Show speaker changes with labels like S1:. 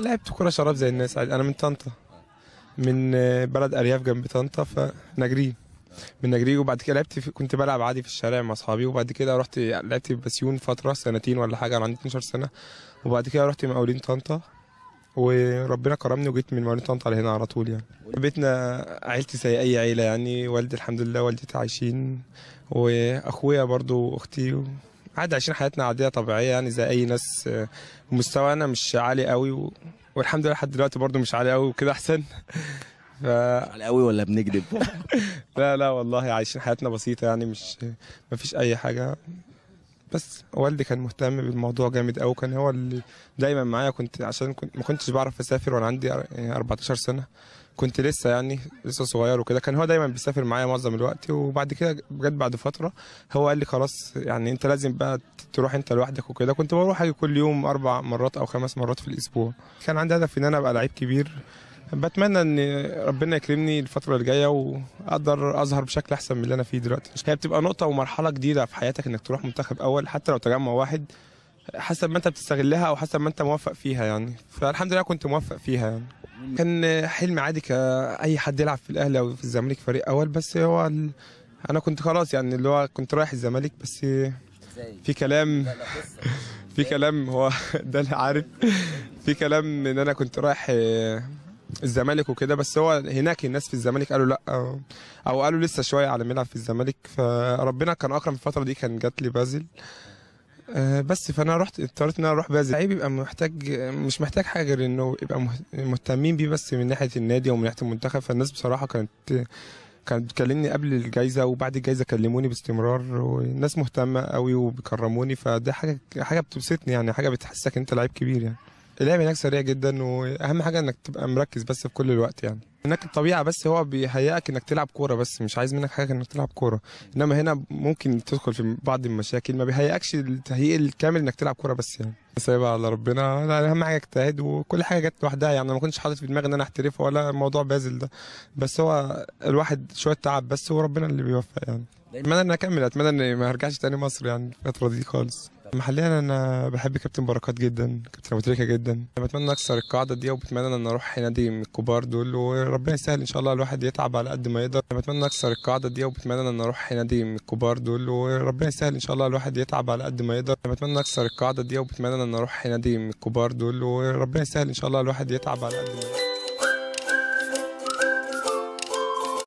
S1: لعبت كرة شراب زي الناس عادي أنا من طنطا من آه، بلد أرياف جنب طنطا فنجرين من نجري وبعد كده لعبت في كنت بلعب عادي في الشارع مع اصحابي وبعد كده رحت لعبت في بسيون فتره سنتين ولا حاجه انا عندي 12 سنه وبعد كده رحت مقاولين طنطا وربنا كرمني وجيت من مقاولين طنطا لهنا على طول يعني بيتنا عيلتي زي اي عيله يعني والدي الحمد لله والدتي عايشين واخويا برضو واختي عادي عايشين حياتنا عاديه طبيعيه يعني زي اي ناس آه، مستوانا مش عالي قوي و... والحمد لله لحد دلوقتي برضو مش عالي قوي وكده احسن ف... عالي قوي ولا بنكذب لا لا والله عايشين حياتنا بسيطه يعني مش ما فيش اي حاجه بس والدي كان مهتم بالموضوع جامد قوي كان هو اللي دايما معايا كنت عشان كنت ما كنتش بعرف اسافر وانا عندي 14 يعني سنه كنت لسه يعني لسه صغير وكده كان هو دايما بيسافر معايا معظم الوقت وبعد كده بجد بعد فتره هو قال لي خلاص يعني انت لازم بقى تروح انت لوحدك وكده كنت بروح اجي كل يوم اربع مرات او خمس مرات في الاسبوع كان عندي هدف ان انا ابقى لعيب كبير بتمنى ان ربنا يكرمني الفتره اللي جايه واقدر اظهر بشكل احسن من اللي انا فيه دلوقتي هي بتبقى نقطه ومرحله جديده في حياتك انك تروح منتخب اول حتى لو تجمع واحد حسب ما انت بتستغلها او حسب ما انت موفق فيها يعني فالحمد لله كنت موفق فيها يعني كان حلم عادي كاي حد يلعب في الاهلي او في الزمالك فريق اول بس هو ال... انا كنت خلاص يعني اللي هو كنت رايح الزمالك بس في كلام في كلام هو ده اللي عارف في كلام ان انا كنت رايح الزمالك وكده بس هو هناك الناس في الزمالك قالوا لا او قالوا لسه شويه على ما في الزمالك فربنا كان اكرم في الفتره دي كان جات لي بازل آه، بس فانا رحت اضطريت ان انا اروح بازل اللعيب يبقى محتاج مش محتاج حاجه غير انه يبقى مهتمين بيه بس من ناحيه النادي ومن ناحيه المنتخب فالناس بصراحه كانت كانت بتكلمني قبل الجايزه وبعد الجايزه كلموني باستمرار والناس مهتمه قوي وبيكرموني فده حاجه حاجه بتبسطني يعني حاجه بتحسسك انت لعيب كبير يعني اللعب هناك سريع جدا واهم حاجه انك تبقى مركز بس في كل الوقت يعني هناك الطبيعه بس هو بيهيئك انك تلعب كوره بس مش عايز منك حاجه انك تلعب كوره انما هنا ممكن تدخل في بعض المشاكل ما بيهيئكش التهيئ الكامل انك تلعب كوره بس يعني سايبها على ربنا لا اهم حاجه اجتهد وكل حاجه جت لوحدها يعني انا ما كنتش حاطط في دماغي ان انا احترف ولا موضوع بازل ده بس هو الواحد شويه تعب بس وربنا اللي بيوفق يعني اتمنى ان اكمل اتمنى ان ما ارجعش تاني مصر يعني الفتره دي خالص محليا انا بحب كابتن بركات جدا كابتن ابو تريكه جدا بتمنى اكسر القاعده دي وبتمنى ان اروح نادي من الكبار دول وربنا يسهل ان شاء الله الواحد يتعب على قد ما يقدر بتمنى اكسر القاعده دي وبتمنى ان اروح نادي من الكبار دول وربنا يسهل ان شاء الله الواحد يتعب على قد ما يقدر بتمنى اكسر القاعده دي وبتمنى ان اروح نادي من الكبار دول وربنا يسهل ان شاء الله الواحد يتعب على قد ما يقدر